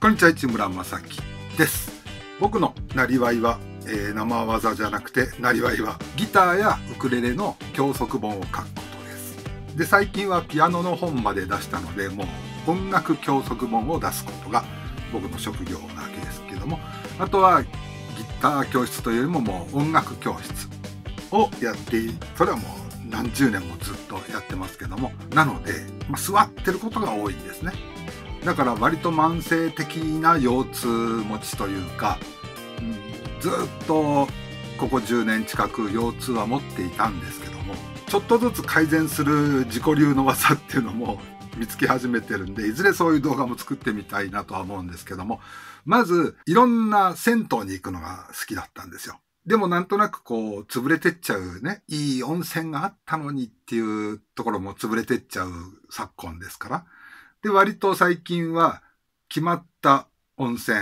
こんにちは市村正樹です僕のなりわいは、えー、生技じゃなくてなりわいはギターやウクレレの教則本を書くことですで最近はピアノの本まで出したのでもう音楽教則本を出すことが僕の職業なわけですけどもあとはギター教室というよりももう音楽教室をやってそれはもう何十年もずっとやってますけどもなので、まあ、座ってることが多いんですねだから割と慢性的な腰痛持ちというか、うん、ずっとここ10年近く腰痛は持っていたんですけどもちょっとずつ改善する自己流の技っていうのも見つけ始めてるんでいずれそういう動画も作ってみたいなとは思うんですけどもまずいろんな銭湯に行くのが好きだったんですよ。でもなんとなくこう、潰れてっちゃうね、いい温泉があったのにっていうところも潰れてっちゃう昨今ですから、で、割と最近は決まった温泉、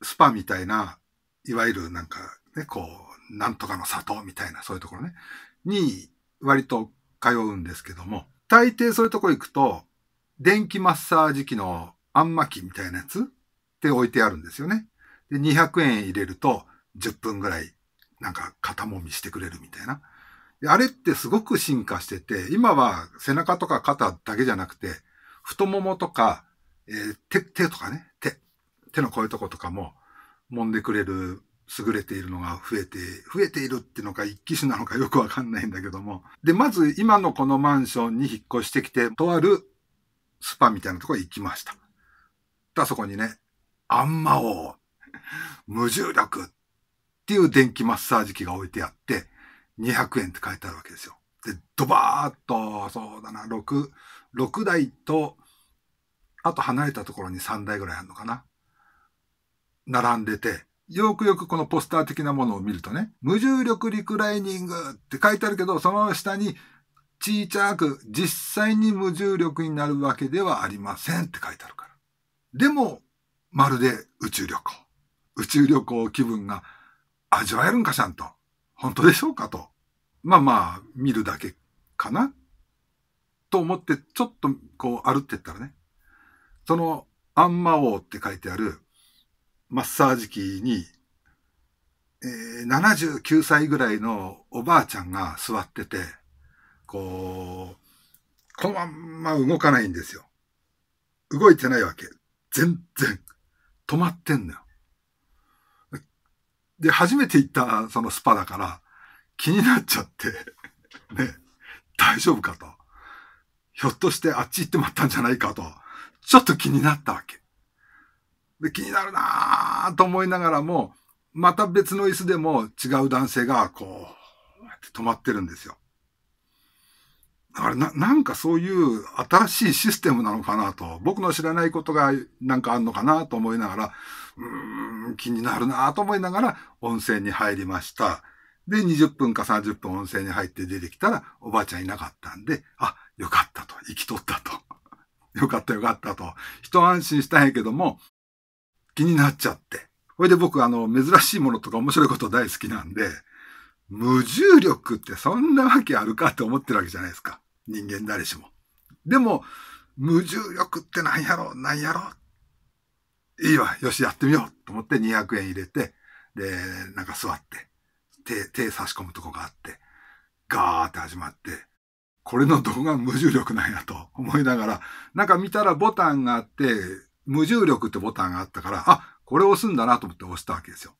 スパみたいな、いわゆるなんかね、こう、なんとかの里みたいな、そういうところね、に割と通うんですけども、大抵そういうとこ行くと、電気マッサージ機のあんま機みたいなやつって置いてあるんですよね。で、200円入れると10分ぐらいなんか肩もみしてくれるみたいな。あれってすごく進化してて、今は背中とか肩だけじゃなくて、太ももとか、えー、手、手とかね、手、手のこういうとことかも揉んでくれる優れているのが増えて、増えているっていうのか一騎手なのかよくわかんないんだけども。で、まず今のこのマンションに引っ越してきて、とあるスパみたいなところへ行きました。だ、そこにね、アンマ王、無重力っていう電気マッサージ機が置いてあって、200円って書いてあるわけですよ。で、ドバーっと、そうだな、6、6台と、あと離れたところに3台ぐらいあるのかな。並んでて、よくよくこのポスター的なものを見るとね、無重力リクライニングって書いてあるけど、その下に小さく実際に無重力になるわけではありませんって書いてあるから。でも、まるで宇宙旅行。宇宙旅行気分が味わえるんかしゃんと。本当でしょうかと。まあまあ、見るだけかなと思って、ちょっとこう歩ってったらね、その、アンマ王って書いてあるマッサージ機に、えー、79歳ぐらいのおばあちゃんが座ってて、こう、このまんま動かないんですよ。動いてないわけ。全然。止まってんのよ。で、初めて行ったそのスパだから、気になっちゃって ね、大丈夫かと。ひょっとしてあっち行ってまったんじゃないかと、ちょっと気になったわけ。で、気になるなぁと思いながらも、また別の椅子でも違う男性がこう、って止まってるんですよ。からな、なんかそういう新しいシステムなのかなと、僕の知らないことがなんかあんのかなと思いながら、うーん、気になるなと思いながら温泉に入りました。で、20分か30分温泉に入って出てきたら、おばあちゃんいなかったんで、あ、よかったと、生きとったと。よかったよかったと。一安心したんやけども、気になっちゃって。ほいで僕、あの、珍しいものとか面白いこと大好きなんで、無重力ってそんなわけあるかって思ってるわけじゃないですか。人間誰しも。でも、無重力ってなんやろなんやろいいわ、よし、やってみようと思って200円入れて、で、なんか座って。手、手差し込むとこがあって、ガーって始まって、これの動画無重力なんやと思いながら、なんか見たらボタンがあって、無重力ってボタンがあったから、あ、これ押すんだなと思って押したわけですよ。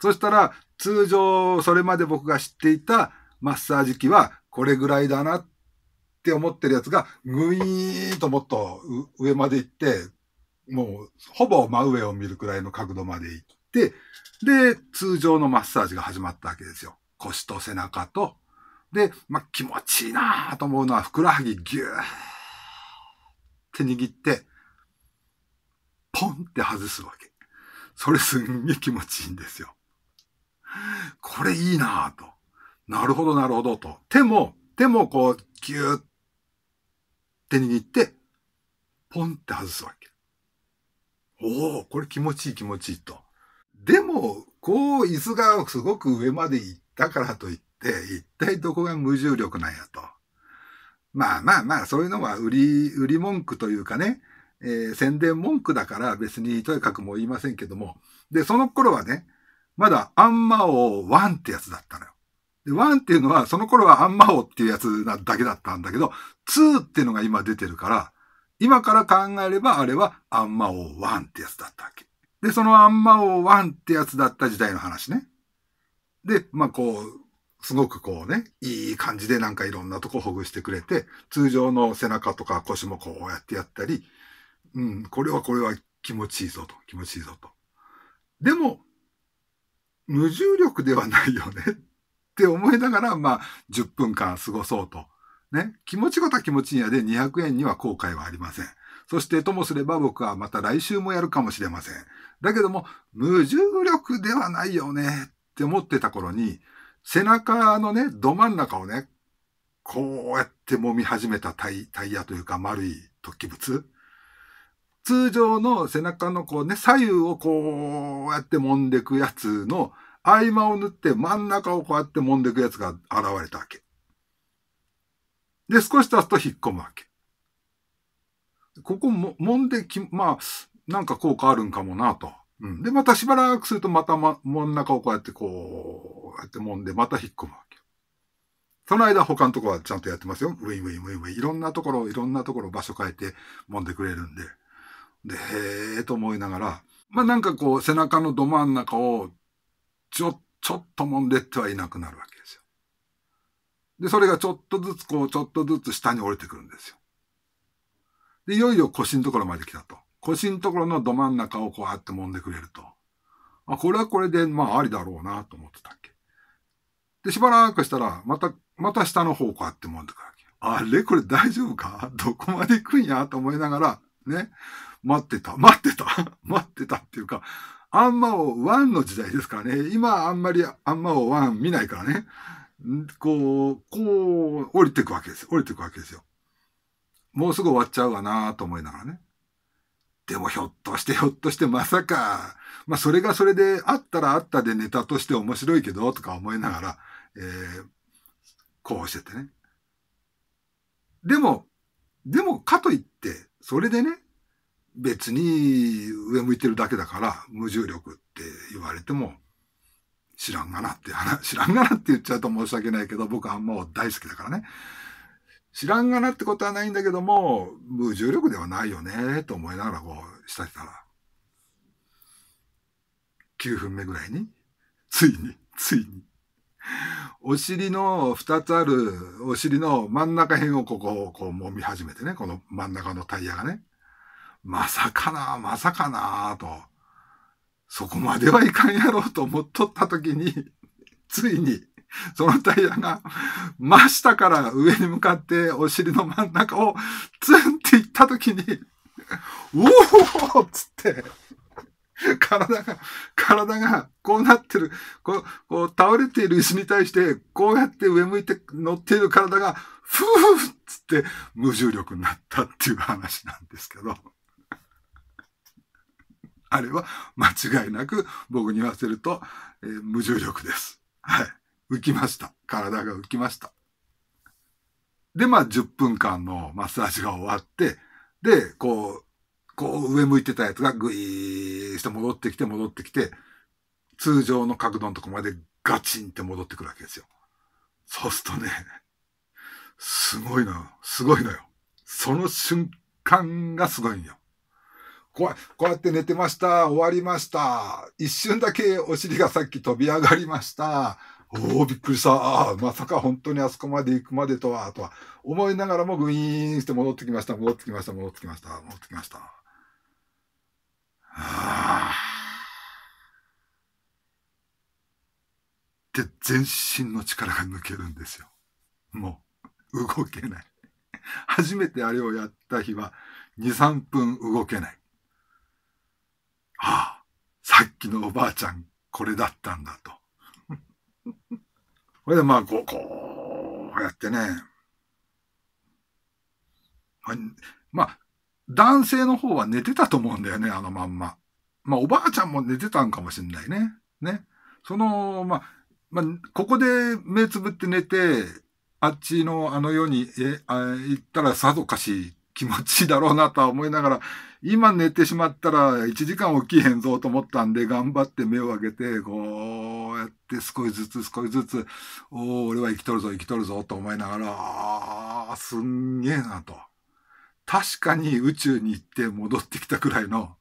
そしたら、通常、それまで僕が知っていたマッサージ機は、これぐらいだなって思ってるやつが、ぐいーんともっと上まで行って、もう、ほぼ真上を見るくらいの角度まで行、で、通常のマッサージが始まったわけですよ。腰と背中と。で、まあ、気持ちいいなぁと思うのは、ふくらはぎぎゅーって握って、ポンって外すわけ。それすんげえ気持ちいいんですよ。これいいなぁと。なるほど、なるほどと。手も、手もこう、ぎゅーって握って、ポンって外すわけ。おお、これ気持ちいい気持ちいいと。でも、こう、椅子がすごく上まで行ったからといって、一体どこが無重力なんやと。まあまあまあ、そういうのは売り、売り文句というかね、えー、宣伝文句だから別にとにかくも言いませんけども。で、その頃はね、まだアンマ王1ってやつだったのよ。で、ワンっていうのは、その頃はアンマオっていうやつなだけだったんだけど、2っていうのが今出てるから、今から考えればあれはアンマ王1ってやつだったわけ。で、そのあんま王ワンってやつだった時代の話ね。で、まあこう、すごくこうね、いい感じでなんかいろんなとこほぐしてくれて、通常の背中とか腰もこうやってやったり、うん、これはこれは気持ちいいぞと、気持ちいいぞと。でも、無重力ではないよねって思いながら、まあ、10分間過ごそうと。ね、気持ちごた気持ちいいやで200円には後悔はありません。そしてともすれば僕はまた来週もやるかもしれません。だけども、無重力ではないよねって思ってた頃に、背中のね、ど真ん中をね、こうやって揉み始めたタイタイヤというか丸い突起物。通常の背中のこうね、左右をこうやって揉んでくやつの合間を縫って真ん中をこうやって揉んでくやつが現れたわけ。で、少し経つと引っ込むわけ。ここも、揉んでき、まあ、なんか効果あるんかもなと。うん。で、またしばらくするとまた、ま、真ん中をこうやってこう、やって揉んで、また引っ込むわけ。その間他のとこはちゃんとやってますよ。ウィンウィンウィンウィン。いろんなところ、いろんなところ場所変えて揉んでくれるんで。で、へえーと思いながら、まあなんかこう背中のど真ん中をちょ、ちょっと揉んでってはいなくなるわけですよ。で、それがちょっとずつこう、ちょっとずつ下に降りてくるんですよ。で、いよいよ腰のところまで来たと。腰のところのど真ん中をこうやって揉んでくれると。あ、これはこれで、まあありだろうなと思ってたっけ。で、しばらくしたら、また、また下の方こうやって揉んでくるわけ。あれこれ大丈夫かどこまで行くんやと思いながら、ね。待ってた、待ってた、待ってたっていうか、あんまをワンの時代ですからね。今あんまりあんまをワン見ないからね。こう、こう、降りていくわけです。降りていくわけですよ。もうすぐ終わっちゃうわなと思いながらね。でもひょっとしてひょっとしてまさか、まあそれがそれであったらあったでネタとして面白いけどとか思いながら、えー、こうしててね。でも、でもかといって、それでね、別に上向いてるだけだから無重力って言われても知らんがなって知らんがなって言っちゃうと申し訳ないけど僕はもう大好きだからね。知らんがなってことはないんだけども、無重力ではないよね、と思いながらこう、したてたら、9分目ぐらいに、ついに、ついに、お尻の2つある、お尻の真ん中辺をここをこう揉み始めてね、この真ん中のタイヤがね、まさかな、まさかな、と、そこまではいかんやろうと思っとった時に、ついに、そのタイヤが真下から上に向かってお尻の真ん中をツンっていった時に、おおっつって、体が、体がこうなってる、こう、こう倒れている椅子に対して、こうやって上向いて乗っている体が、ふうっつって無重力になったっていう話なんですけど。あれは間違いなく僕に言わせると、えー、無重力です。はい。浮きました。体が浮きました。で、まあ、10分間のマッサージが終わって、で、こう、こう上向いてたやつがグイーして戻ってきて戻ってきて、通常の角度のとこまでガチンって戻ってくるわけですよ。そうするとね、すごいのよ。すごいのよ。その瞬間がすごいんよ。こうこうやって寝てました。終わりました。一瞬だけお尻がさっき飛び上がりました。おお、びっくりした。まさか本当にあそこまで行くまでとは、とは思いながらもグイーンして戻ってきました、戻ってきました、戻ってきました、戻ってきました。はあ。って全身の力が抜けるんですよ。もう、動けない。初めてあれをやった日は、2、3分動けない。ああ、さっきのおばあちゃん、これだったんだと。これでまあ、こう、こうやってね。まあ、男性の方は寝てたと思うんだよね、あのまんま。まあ、おばあちゃんも寝てたんかもしんないね。ね。その、まあ、まあ、ここで目つぶって寝て、あっちのあの世にえあ行ったらさぞかし気持ちいいだろうなとは思いながら、今寝てしまったら1時間起きへんぞと思ったんで、頑張って目を開けて、こう、やって少しずつ少しずつ、おお、俺は生きとるぞ、生きとるぞ、と思いながら、ああ、すんげえなと。確かに宇宙に行って戻ってきたくらいの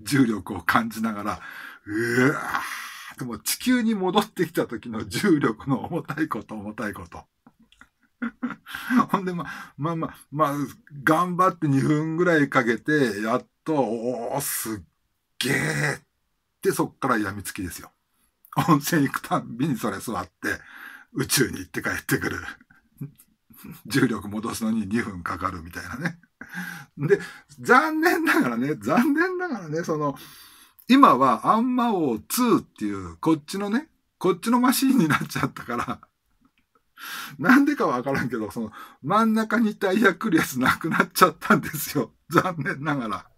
重力を感じながら、うわーでも地球に戻ってきた時の重力の重たいこと、重たいこと。ほんで、ま、まあまあ、まあ、頑張って2分ぐらいかけて、やっと、おお、すっげえって、そっから病みつきですよ。温泉行くたんびにそれ座って、宇宙に行って帰ってくる。重力戻すのに2分かかるみたいなね。で、残念ながらね、残念ながらね、その、今はアンマ王2っていう、こっちのね、こっちのマシンになっちゃったから、なんでかわからんけど、その、真ん中にタイヤ来るやつなくなっちゃったんですよ。残念ながら。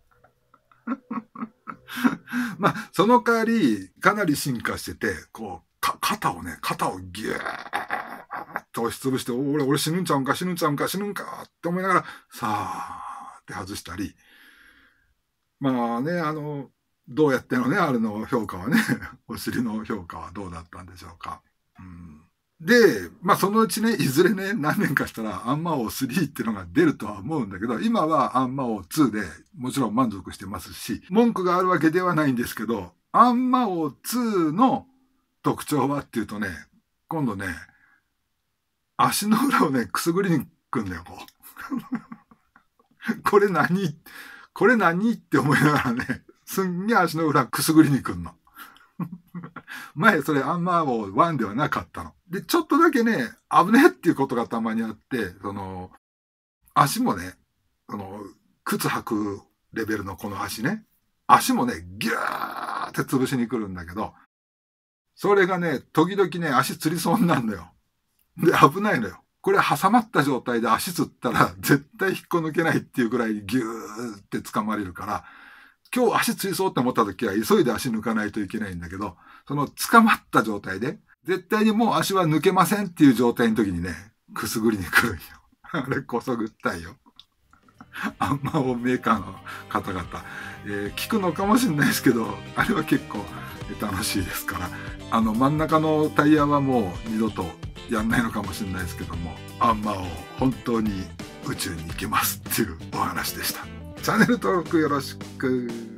まあ、その代わり、かなり進化してて、こう、肩をね、肩をギューっと押しつぶして、俺、俺死ぬんちゃうんか、死ぬんちゃうんか、死ぬんかって思いながら、さあって外したり、まあね、あの、どうやってのね、あれの評価はね、お尻の評価はどうだったんでしょうか。うんで、まあそのうちね、いずれね、何年かしたらアンマ王3ってのが出るとは思うんだけど、今はアンマ王2でもちろん満足してますし、文句があるわけではないんですけど、アンマ王2の特徴はっていうとね、今度ね、足の裏をね、くすぐりにくんだよ、こう。これ何これ何って思いながらね、すんげえ足の裏くすぐりにくんの。前それアンマー王1ではなかったの。で、ちょっとだけね、危ねえっていうことがたまにあって、その、足もね、その、靴履くレベルのこの足ね、足もね、ギューって潰しに来るんだけど、それがね、時々ね、足つりそうになるのよ。で、危ないのよ。これ挟まった状態で足つったら絶対引っこ抜けないっていうぐらいギューって掴まれるから、今日足ついそうって思った時は急いで足抜かないといけないんだけど、その捕まった状態で、絶対にもう足は抜けませんっていう状態の時にね、くすぐりに来るんよ。あれ、こそぐったいよ。あんまおメーカーの方々、えー、聞くのかもしれないですけど、あれは結構楽しいですから、あの真ん中のタイヤはもう二度とやんないのかもしれないですけども、あんまを本当に宇宙に行けますっていうお話でした。チャンネル登録よろしく。